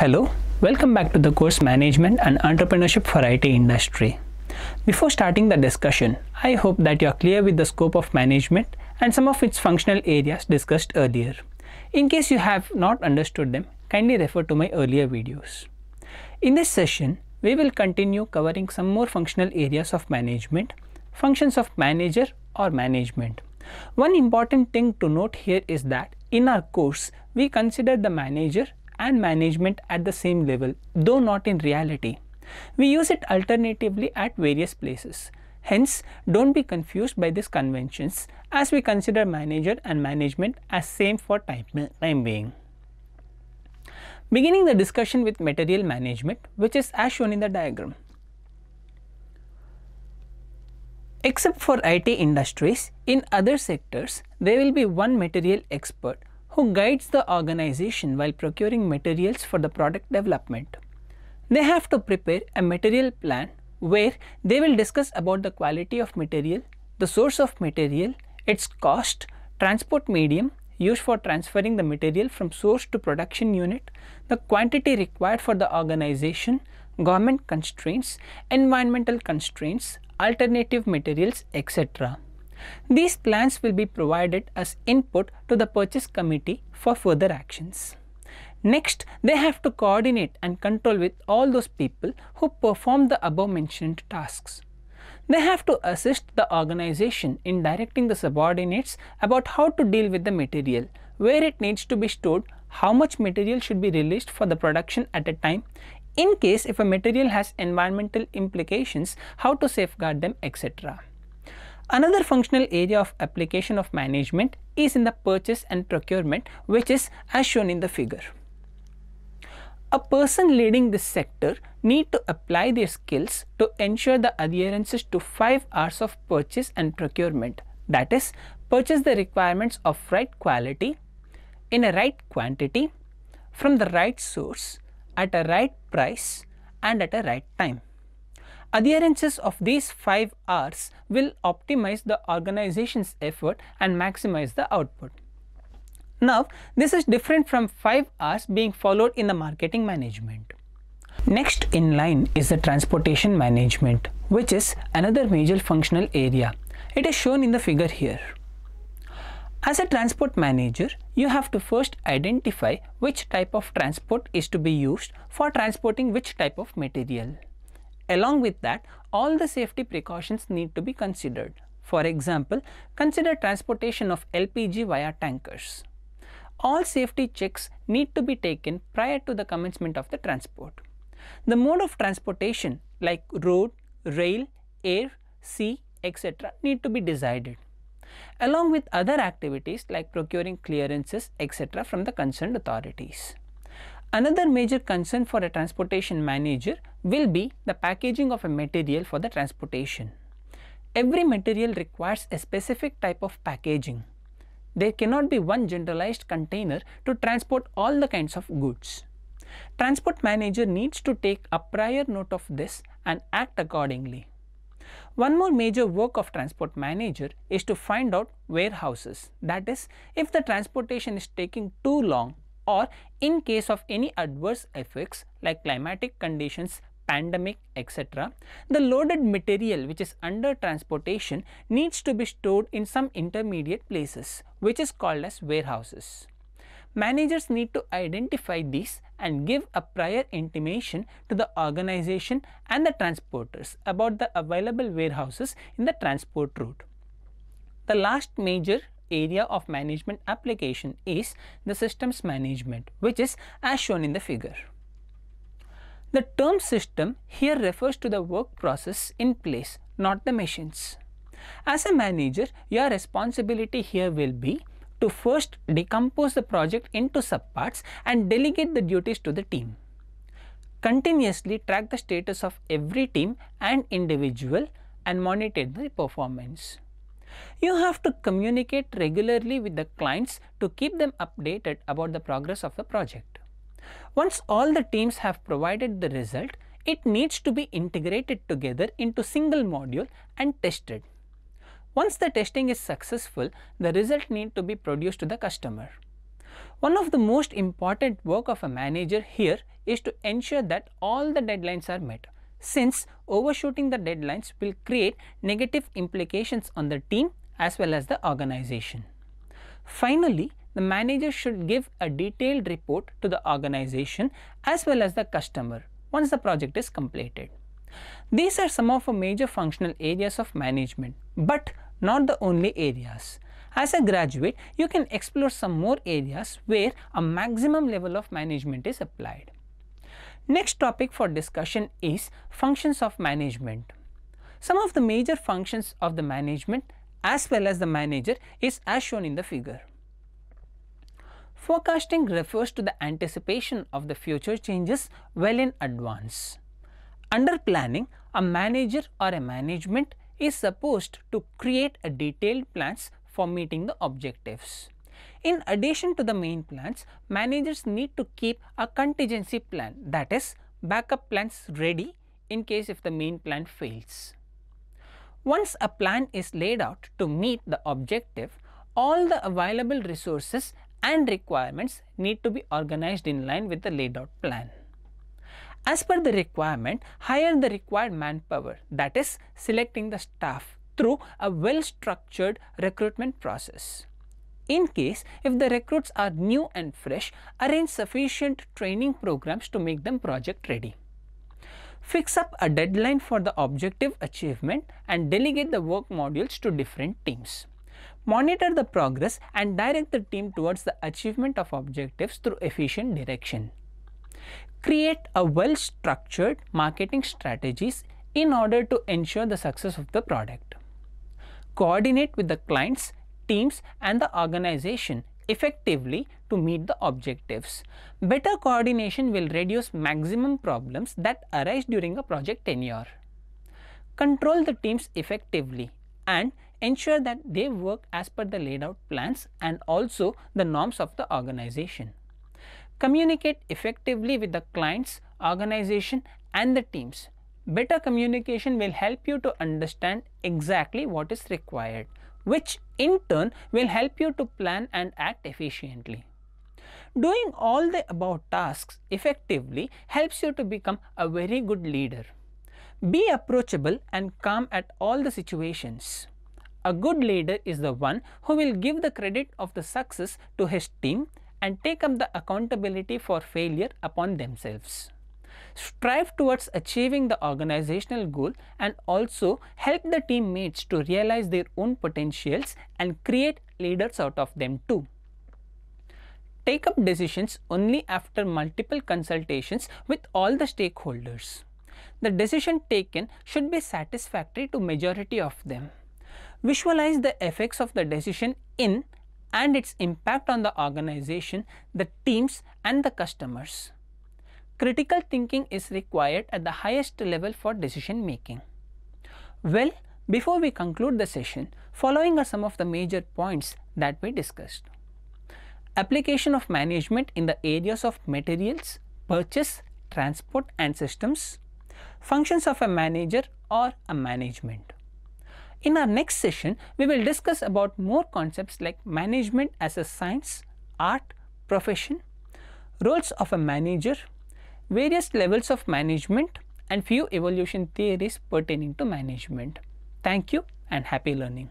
Hello, welcome back to the course Management and Entrepreneurship for IT Industry. Before starting the discussion, I hope that you are clear with the scope of management and some of its functional areas discussed earlier. In case you have not understood them, kindly refer to my earlier videos. In this session, we will continue covering some more functional areas of management, functions of manager or management. One important thing to note here is that in our course, we consider the manager and management at the same level, though not in reality. We use it alternatively at various places. Hence, don't be confused by these conventions as we consider manager and management as same for time, time being. Beginning the discussion with material management, which is as shown in the diagram. Except for IT industries, in other sectors, there will be one material expert who guides the organization while procuring materials for the product development. They have to prepare a material plan where they will discuss about the quality of material, the source of material, its cost, transport medium used for transferring the material from source to production unit, the quantity required for the organization, government constraints, environmental constraints, alternative materials, etc. These plans will be provided as input to the purchase committee for further actions. Next, they have to coordinate and control with all those people who perform the above mentioned tasks. They have to assist the organization in directing the subordinates about how to deal with the material, where it needs to be stored, how much material should be released for the production at a time, in case if a material has environmental implications, how to safeguard them, etc. Another functional area of application of management is in the purchase and procurement which is as shown in the figure. A person leading this sector need to apply their skills to ensure the adherences to 5 R's of purchase and procurement that is purchase the requirements of right quality in a right quantity from the right source at a right price and at a right time. Adherences of these 5 R's will optimize the organization's effort and maximize the output. Now, this is different from 5 R's being followed in the marketing management. Next in line is the transportation management, which is another major functional area. It is shown in the figure here. As a transport manager, you have to first identify which type of transport is to be used for transporting which type of material. Along with that, all the safety precautions need to be considered. For example, consider transportation of LPG via tankers. All safety checks need to be taken prior to the commencement of the transport. The mode of transportation like road, rail, air, sea, etc. need to be decided along with other activities like procuring clearances etc. from the concerned authorities. Another major concern for a transportation manager will be the packaging of a material for the transportation. Every material requires a specific type of packaging. There cannot be one generalized container to transport all the kinds of goods. Transport manager needs to take a prior note of this and act accordingly. One more major work of transport manager is to find out warehouses. That is, if the transportation is taking too long, or in case of any adverse effects like climatic conditions, pandemic, etc., the loaded material which is under transportation needs to be stored in some intermediate places which is called as warehouses. Managers need to identify these and give a prior intimation to the organization and the transporters about the available warehouses in the transport route. The last major area of management application is the systems management, which is as shown in the figure. The term system here refers to the work process in place, not the machines. As a manager, your responsibility here will be to first decompose the project into subparts and delegate the duties to the team. Continuously track the status of every team and individual and monitor the performance. You have to communicate regularly with the clients to keep them updated about the progress of the project. Once all the teams have provided the result, it needs to be integrated together into single module and tested. Once the testing is successful, the result need to be produced to the customer. One of the most important work of a manager here is to ensure that all the deadlines are met since overshooting the deadlines will create negative implications on the team as well as the organization. Finally, the manager should give a detailed report to the organization as well as the customer once the project is completed. These are some of the major functional areas of management, but not the only areas. As a graduate, you can explore some more areas where a maximum level of management is applied. Next topic for discussion is functions of management. Some of the major functions of the management as well as the manager is as shown in the figure. Forecasting refers to the anticipation of the future changes well in advance. Under planning, a manager or a management is supposed to create a detailed plans for meeting the objectives. In addition to the main plans, managers need to keep a contingency plan that is backup plans ready in case if the main plan fails. Once a plan is laid out to meet the objective, all the available resources and requirements need to be organized in line with the laid out plan. As per the requirement, hire the required manpower that is selecting the staff through a well structured recruitment process. In case if the recruits are new and fresh, arrange sufficient training programs to make them project ready. Fix up a deadline for the objective achievement and delegate the work modules to different teams. Monitor the progress and direct the team towards the achievement of objectives through efficient direction. Create a well-structured marketing strategies in order to ensure the success of the product. Coordinate with the clients teams and the organization effectively to meet the objectives. Better coordination will reduce maximum problems that arise during a project tenure. Control the teams effectively and ensure that they work as per the laid out plans and also the norms of the organization. Communicate effectively with the clients, organization and the teams. Better communication will help you to understand exactly what is required which in turn will help you to plan and act efficiently. Doing all the above tasks effectively helps you to become a very good leader. Be approachable and calm at all the situations. A good leader is the one who will give the credit of the success to his team and take up the accountability for failure upon themselves strive towards achieving the organizational goal and also help the teammates to realize their own potentials and create leaders out of them too. Take up decisions only after multiple consultations with all the stakeholders. The decision taken should be satisfactory to majority of them. Visualize the effects of the decision in and its impact on the organization, the teams and the customers critical thinking is required at the highest level for decision making. Well, before we conclude the session, following are some of the major points that we discussed. Application of management in the areas of materials, purchase, transport and systems, functions of a manager or a management. In our next session, we will discuss about more concepts like management as a science, art, profession, roles of a manager, various levels of management and few evolution theories pertaining to management. Thank you and happy learning.